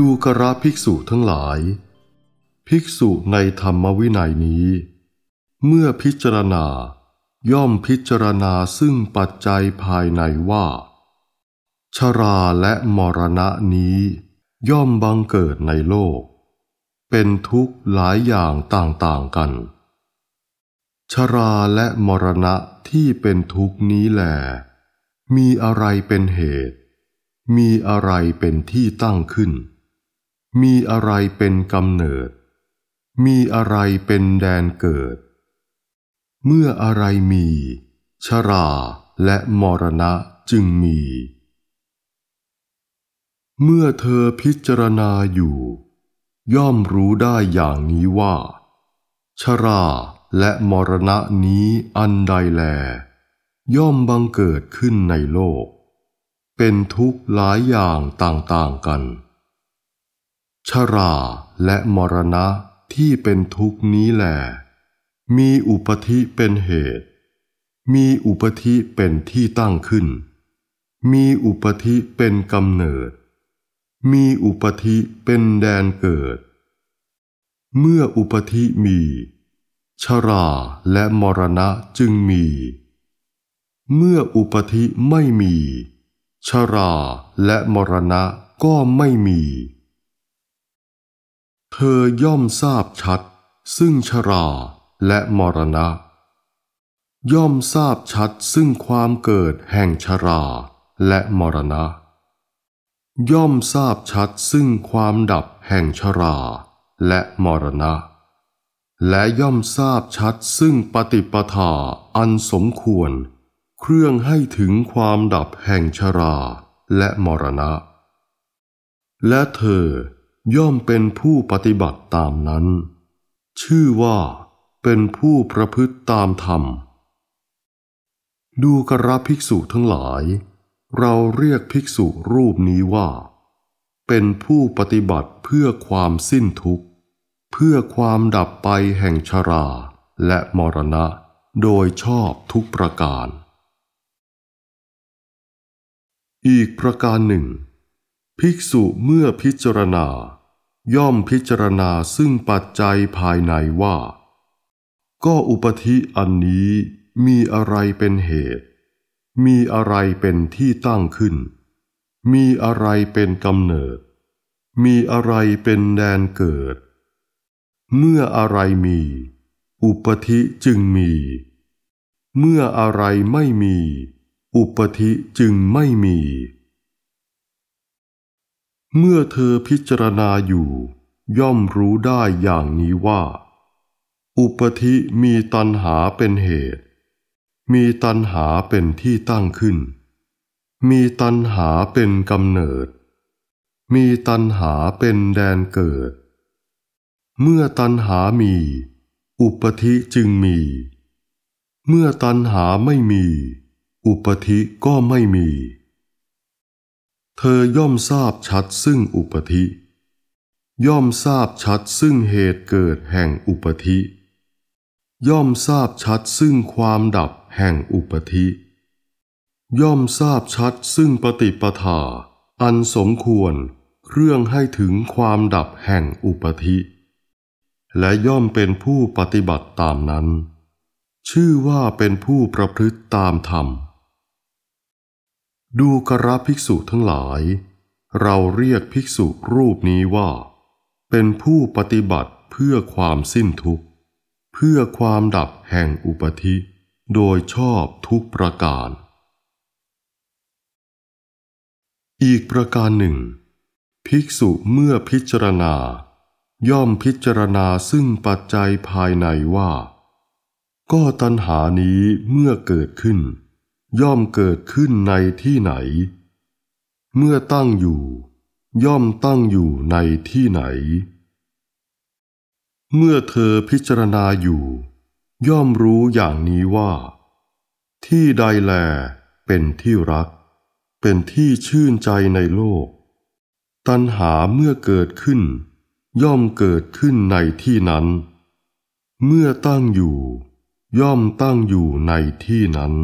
ดูกระภิกษุทั้งหลาย ภิกษุในธรรมวินัยนี้ เมื่อพิจารณา ย่อมพิจารณาซึ่งปัจจัยภายในว่า ชราและมรณะนี้ ย่อมบังเกิดในโลก เป็นทุกข์หลายอย่างต่างๆกัน ชราและมรณะที่เป็นทุกข์นี้แหล มีอะไรเป็นเหตุ มีอะไรเป็นที่ตั้งขึ้นมีอะไรเป็นกำเนิด มีอะไรเป็นแดนเกิด เมื่ออะไรมี ชราและมรณะจึงมี เมื่อเธอพิจารณาอยู่ ย่อมรู้ได้อย่างนี้ว่า ชราและมรณะนี้อันใดแล ย่อมบังเกิดขึ้นในโลก เป็นทุกข์หลายอย่างต่างๆกันชราและมรณะที่เป็นทุกนี้แหลมีอุปธิเป็นเหตุ มีอุปธิเป็นที่ตั้งขึ้น มีอุปธิเป็นกำเนิด มีอุปธิเป็นแดนเกิด เมื่ออุปธิมี ชราและมรณะจึงมี เมื่ออุปธิไม่มี ชราและมรณะก็ไม่มีเธอย่อมทราบชัด ซึ่งชราและมรณะ ย่อมทราบชัดซึ่งความเกิดแห่งชราและมรณะ ย่อมทราบชัดซึ่งความดับแห่งชราและมรณะ และย่อมทราบชัดซึ่งปฏิปทาอันสมควร เครื่องให้ถึงความดับแห่งชราและมรณะ และเธอย่อมเป็นผู้ปฏิบัติตามนั้น ชื่อว่าเป็นผู้ประพฤติตามธรรม ดูกระภิกษุทั้งหลาย เราเรียกภิกษุรูปนี้ว่า เป็นผู้ปฏิบัติเพื่อความสิ้นทุกข์ เพื่อความดับไปแห่งชราและมรณะโดยชอบทุกประการ อีกประการหนึ่งภิกษุเมื่อพิจารณา ย่อมพิจารณาซึ่งปัจจัยภายในว่าก็อุปธิอันนี้มีอะไรเป็นเหตุมีอะไรเป็นที่ตั้งขึ้น มีอะไรเป็นกำเนิด มีอะไรเป็นแดนเกิด เมื่ออะไรมี อุปธิจึงมี เมื่ออะไรไม่มี อุปธิจึงไม่มีเมื่อเธอพิจารณาอยู่ย่อมรู้ได้อย่างนี้ว่า อุปธิมีตันหาเป็นเหตุ มีตันหาเป็นที่ตั้งขึ้น มีตันหาเป็นกำเนิด มีตันหาเป็นแดนเกิด เมื่อตันหามี อุปธิจึงมี เมื่อตันหาไม่มี อุปธิก็ไม่มีเธอย่อมทราบชัดซึ่งอุปธิ ย่อมทราบชัดซึ่งเหตุเกิดแห่งอุปธิ ย่อมทราบชัดซึ่งความดับแห่งอุปธิ ย่อมทราบชัดซึ่งปฏิปทา อันสมควรเครื่องให้ถึงความดับแห่งอุปธิ และย่อมเป็นผู้ปฏิบัติตามนั้น ชื่อว่าเป็นผู้ประพฤติตามธรรมดูกระภิกษุทั้งหลาย เราเรียกภิกษุรูปนี้ว่า เป็นผู้ปฏิบัติเพื่อความสิ้นทุกข์เพื่อความดับแห่งอุปธิ โดยชอบทุกประการ อีกประการหนึ่ง ภิกษุเมื่อพิจารณา ย่อมพิจารณาซึ่งปัจจัยภายในว่าก็ตัณหานี้เมื่อเกิดขึ้นย่อมเกิดขึ้นในที่ไหน เมื่อตั้งอยู่ย่อมตั้งอยู่ในที่ไหน เมื่อเธอพิจารณาอยู่ ย่อมรู้อย่างนี้ว่า ที่ใดแล เป็นที่รัก เป็นที่ชื่นใจในโลก ตัณหาเมื่อเกิดขึ้น ย่อมเกิดขึ้นในที่นั้น เมื่อตั้งอยู่ ย่อมตั้งอยู่ในที่นั้น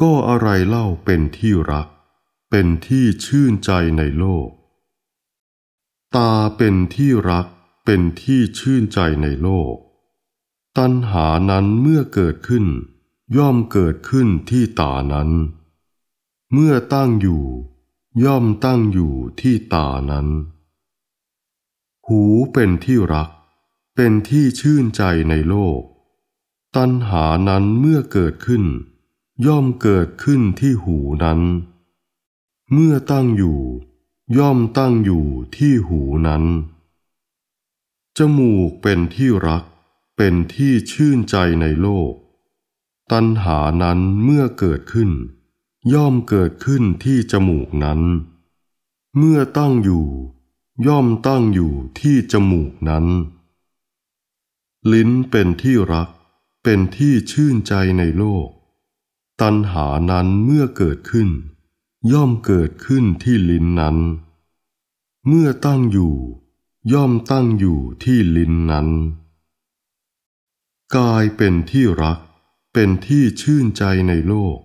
ก็อะไรเล่าเป็นที่รัก เป็นที่ชื่นใจในโลก ตาเป็นที่รักเป็นที่ชื่นใจในโลก ตัณหานั้นเมื่อเกิดขึ้น ย่อมเกิดขึ้นที่ตานั้น เมื่อตั้งอยู่ย่อมตั้งอยู่ที่ตานั้น หูเป็นที่รักเป็นที่ชื่นใจในโลก ตัณหานั้นเมื่อเกิดขึ้นย่อมเกิดขึ้นที่หูนั้น เมื่อตั้งอยู่ ย่อมตั้งอยู่ที่หูนั้น จมูกเป็นที่รักเป็นที่ชื่นใจในโลก ตัณหานั้นเมื่อเกิดขึ้น ย่อมเกิดขึ้นที่จมูกนั้น เมื่อตั้งอยู่ ย่อมตั้งอยู่ที่จมูกนั้น ลิ้นเป็นที่รักเป็นที่ชื่นใจในโลกตัณหานั้นเมื่อเกิดขึ้น ย่อมเกิดขึ้นที่ลิ้นนั้น เมื่อตั้งอยู่ ย่อมตั้งอยู่ที่ลิ้นนั้นกายเป็นที่รักเป็นที่ชื่นใจในโลก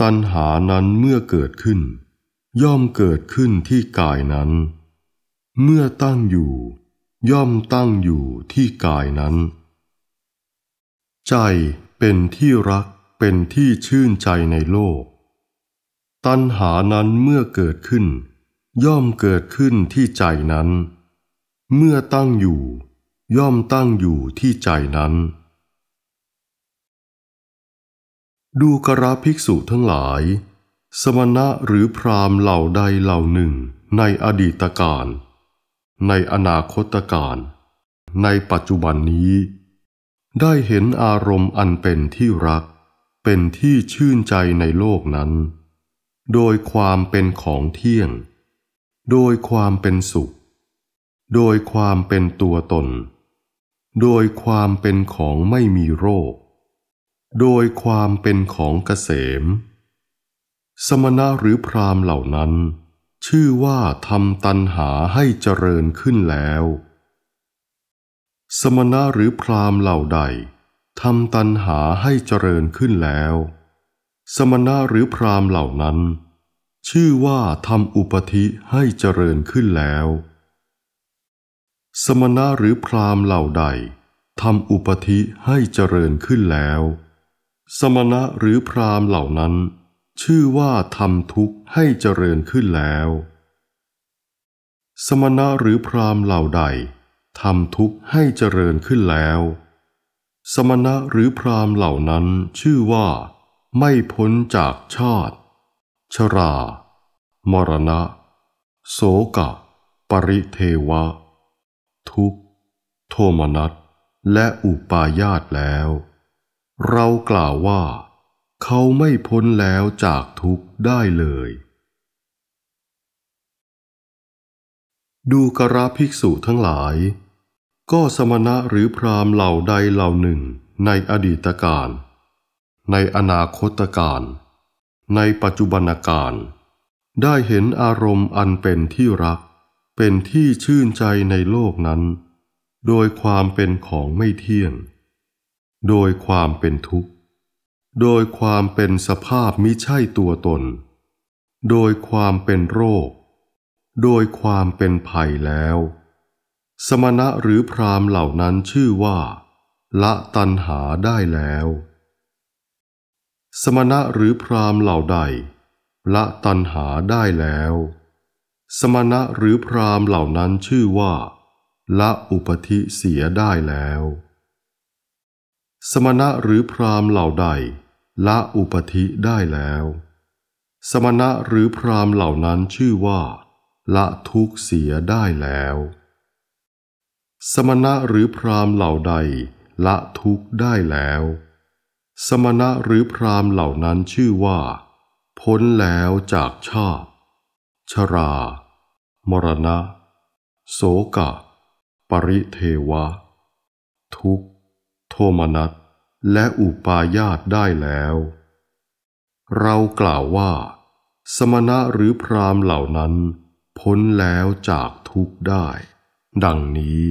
ตัณหานั้นเมื่อเกิดขึ้น ย่อมเกิดขึ้นที่กายนั้น เมื่อตั้งอยู่ ย่อมตั้งอยู่ที่กายนั้น ใจเป็นที่รักเป็นที่ชื่นใจในโลก ตัณหานั้นเมื่อเกิดขึ้น ย่อมเกิดขึ้นที่ใจนั้น เมื่อตั้งอยู่ ย่อมตั้งอยู่ที่ใจนั้น ดูกราภิกษุทั้งหลาย สมณะหรือพรามเหล่าใดเหล่าหนึ่งในอดีตการในอนาคตการในปัจจุบันนี้ ได้เห็นอารมณ์อันเป็นที่รักเป็นที่ชื่นใจในโลกนั้น โดยความเป็นของเที่ยง โดยความเป็นสุข โดยความเป็นตัวตน โดยความเป็นของไม่มีโรค โดยความเป็นของเกษม สมณะหรือพรามเหล่านั้น ชื่อว่าทำตันหาให้เจริญขึ้นแล้ว สมณะหรือพรามเหล่าใดทำตันหาให้เจริญขึ้นแล้ว สมณะหรือพรามเหล่านั้น ชื่อว่าทำอุปธิให้เจริญขึ้นแล้ว สมณะหรือพรามเหล่าใดทำอุปธิให้เจริญขึ้นแล้ว สมณะหรือพรามเหล่านั้น ชื่อว่าทำทุกข์ให้เจริญขึ้นแล้ว สมณะหรือพรามเหล่าใดทำทุกข์ให้เจริญขึ้นแล้วสมณะหรือพราหมณ์เหล่านั้นชื่อว่าไม่พ้นจากชาติ ชรา มรณะ โสกะ ปริเทวะ ทุกโทมนัสและอุปาญาตแล้ว เรากล่าวว่า เขาไม่พ้นแล้วจากทุกข์ได้เลย ดูกระภิกษุทั้งหลายก็สมณะหรือพราหมณ์เหล่าใดเหล่าหนึ่งในอดีตการ ในอนาคตการในปัจจุบันการ ได้เห็นอารมณ์อันเป็นที่รักเป็นที่ชื่นใจในโลกนั้น โดยความเป็นของไม่เที่ยงโดยความเป็นทุกข์ โดยความเป็นสภาพมิใช่ตัวตน โดยความเป็นโรค โดยความเป็นภัยแล้วสมณะหรือพรามเหล่านั้นชื่อว่า ละตันหาได้แล้ว สมณะหรือพรามเหล่าใดละตันหาได้แล้ว สมณะหรือพรามเหล่านั้นชื่อว่าละอุปธิเสียได้แล้ว สมณะหรือพรามเหล่าใดละอุปธิได้แล้ว สมณะหรือพรามเหล่านั้นชื่อว่า ละทุกเสียได้แล้วสมณะหรือพรามเหล่าใดละทุกข์ได้แล้ว สมณะหรือพรามเหล่านั้นชื่อว่าพ้นแล้วจากชาติชรา มรณะโสกะปริเทวะ ทุกโทมนัสและอุปาญาตได้แล้ว เรากล่าวว่า สมณะหรือพรามเหล่านั้นพ้นแล้วจากทุกได้ดังนี้。